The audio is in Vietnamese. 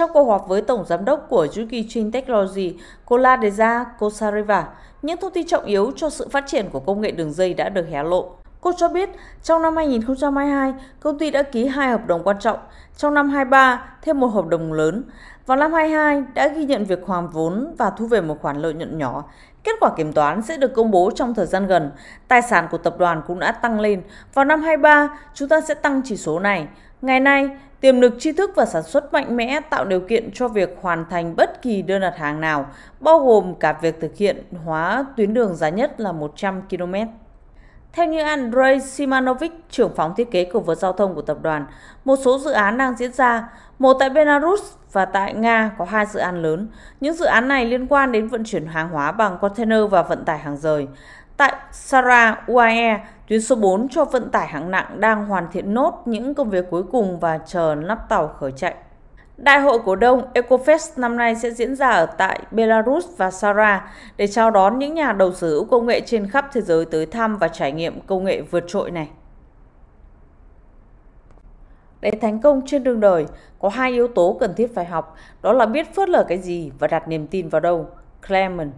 Trong cuộc họp với Tổng Giám đốc của Yuki Chin Technology, Koladeja Kosareva, những thông tin trọng yếu cho sự phát triển của công nghệ đường dây đã được hé lộ. Cô cho biết, trong năm 2022, công ty đã ký hai hợp đồng quan trọng, trong năm 23 thêm một hợp đồng lớn. Vào năm 22 đã ghi nhận việc hoàn vốn và thu về một khoản lợi nhuận nhỏ. Kết quả kiểm toán sẽ được công bố trong thời gian gần. Tài sản của tập đoàn cũng đã tăng lên. Vào năm 23, chúng ta sẽ tăng chỉ số này. Ngày nay, tiềm lực tri thức và sản xuất mạnh mẽ tạo điều kiện cho việc hoàn thành bất kỳ đơn đặt hàng nào, bao gồm cả việc thực hiện hóa tuyến đường dài nhất là 100 km. Theo như Andrei Simanovic, trưởng phòng thiết kế của vượt giao thông của tập đoàn, một số dự án đang diễn ra, một tại Belarus và tại Nga có hai dự án lớn. Những dự án này liên quan đến vận chuyển hàng hóa bằng container và vận tải hàng rời. Tại Sara UAE, tuyến số 4 cho vận tải hạng nặng đang hoàn thiện nốt những công việc cuối cùng và chờ lắp tàu khởi chạy. Đại hội cổ đông EcoFest năm nay sẽ diễn ra ở tại Belarus và Sara để chào đón những nhà đầu sở công nghệ trên khắp thế giới tới thăm và trải nghiệm công nghệ vượt trội này. Để thành công trên đường đời, có hai yếu tố cần thiết phải học, đó là biết phớt lờ cái gì và đặt niềm tin vào đâu. Clement